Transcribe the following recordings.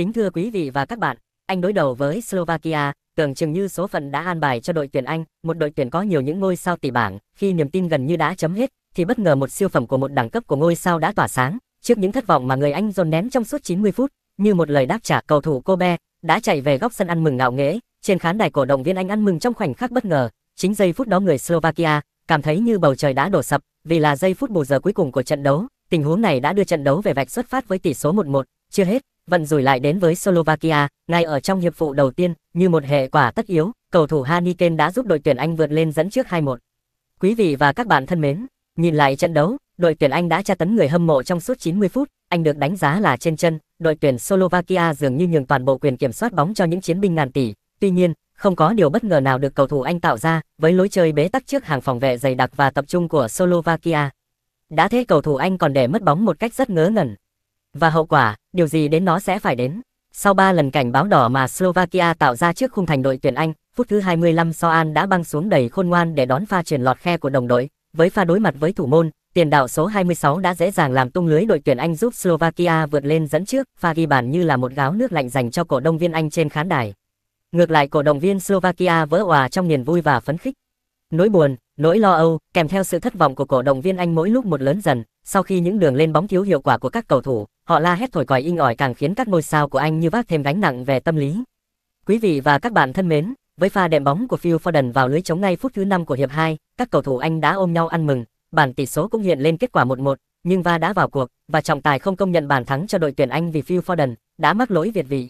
Kính thưa quý vị và các bạn, Anh đối đầu với Slovakia, tưởng chừng như số phận đã an bài cho đội tuyển Anh, một đội tuyển có nhiều những ngôi sao tỷ bảng, khi niềm tin gần như đã chấm hết, thì bất ngờ một siêu phẩm của một đẳng cấp của ngôi sao đã tỏa sáng, trước những thất vọng mà người Anh dồn nén trong suốt 90 phút, như một lời đáp trả cầu thủ Kobe đã chạy về góc sân ăn mừng ngạo nghễ, trên khán đài cổ động viên Anh ăn mừng trong khoảnh khắc bất ngờ, chính giây phút đó người Slovakia cảm thấy như bầu trời đã đổ sập, vì là giây phút bù giờ cuối cùng của trận đấu, tình huống này đã đưa trận đấu về vạch xuất phát với tỷ số 1-1, chưa hết, vận rủi lại đến với Slovakia, ngay ở trong hiệp phụ đầu tiên, như một hệ quả tất yếu, cầu thủ Haniken đã giúp đội tuyển Anh vượt lên dẫn trước 2-1. Quý vị và các bạn thân mến, nhìn lại trận đấu, đội tuyển Anh đã tra tấn người hâm mộ trong suốt 90 phút, anh được đánh giá là trên chân, đội tuyển Slovakia dường như nhường toàn bộ quyền kiểm soát bóng cho những chiến binh ngàn tỷ. Tuy nhiên, không có điều bất ngờ nào được cầu thủ Anh tạo ra, với lối chơi bế tắc trước hàng phòng vệ dày đặc và tập trung của Slovakia. Đã thế cầu thủ Anh còn để mất bóng một cách rất ngớ ngẩn, và hậu quả, điều gì đến nó sẽ phải đến. Sau 3 lần cảnh báo đỏ mà Slovakia tạo ra trước khung thành đội tuyển Anh, phút thứ 25 Soan đã băng xuống đầy khôn ngoan để đón pha truyền lọt khe của đồng đội. Với pha đối mặt với thủ môn, tiền đạo số 26 đã dễ dàng làm tung lưới đội tuyển Anh giúp Slovakia vượt lên dẫn trước, pha ghi bàn như là một gáo nước lạnh dành cho cổ đông viên Anh trên khán đài. Ngược lại cổ động viên Slovakia vỡ hòa trong niềm vui và phấn khích. Nỗi buồn, Nỗi lo âu kèm theo sự thất vọng của cổ động viên Anh mỗi lúc một lớn dần, sau khi những đường lên bóng thiếu hiệu quả của các cầu thủ, họ la hét thổi còi inh ỏi càng khiến các ngôi sao của Anh như vác thêm gánh nặng về tâm lý. Quý vị và các bạn thân mến, với pha đệm bóng của Phil Foden vào lưới chống ngay phút thứ 5 của hiệp 2, các cầu thủ Anh đã ôm nhau ăn mừng, bản tỷ số cũng hiện lên kết quả 1-1, nhưng Va đã vào cuộc và trọng tài không công nhận bàn thắng cho đội tuyển Anh vì Phil Foden đã mắc lỗi việt vị.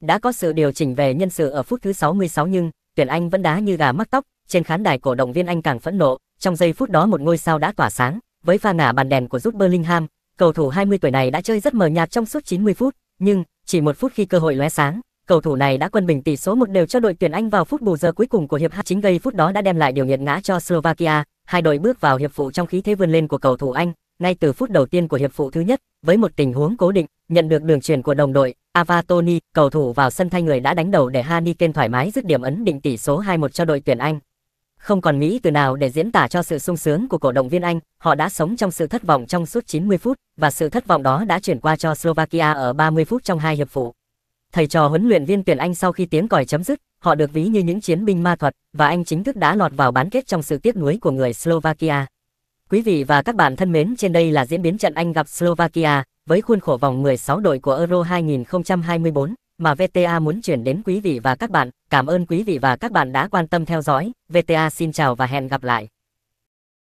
Đã có sự điều chỉnh về nhân sự ở phút thứ 66 nhưng tuyển Anh vẫn đá như gà mắc tóc trên khán đài cổ động viên Anh càng phẫn nộ, trong giây phút đó một ngôi sao đã tỏa sáng, với pha ngả bàn đèn của rút Bellingham, cầu thủ 20 tuổi này đã chơi rất mờ nhạt trong suốt 90 phút, nhưng chỉ một phút khi cơ hội lóe sáng, cầu thủ này đã quân bình tỷ số một đều cho đội tuyển Anh vào phút bù giờ cuối cùng của hiệp hai chính gây phút đó đã đem lại điều nghiệt ngã cho Slovakia, hai đội bước vào hiệp phụ trong khí thế vươn lên của cầu thủ Anh, ngay từ phút đầu tiên của hiệp phụ thứ nhất, với một tình huống cố định, nhận được đường truyền của đồng đội, Avatoni, cầu thủ vào sân thay người đã đánh đầu để hani Haniken thoải mái dứt điểm ấn định tỷ số 2-1 cho đội tuyển Anh. Không còn nghĩ từ nào để diễn tả cho sự sung sướng của cổ động viên Anh, họ đã sống trong sự thất vọng trong suốt 90 phút và sự thất vọng đó đã chuyển qua cho Slovakia ở 30 phút trong hai hiệp phụ. Thầy trò huấn luyện viên tuyển Anh sau khi tiếng còi chấm dứt, họ được ví như những chiến binh ma thuật và Anh chính thức đã lọt vào bán kết trong sự tiếc nuối của người Slovakia. Quý vị và các bạn thân mến, trên đây là diễn biến trận Anh gặp Slovakia với khuôn khổ vòng 16 đội của Euro 2024 mà VTA muốn chuyển đến quý vị và các bạn. Cảm ơn quý vị và các bạn đã quan tâm theo dõi. VTA xin chào và hẹn gặp lại.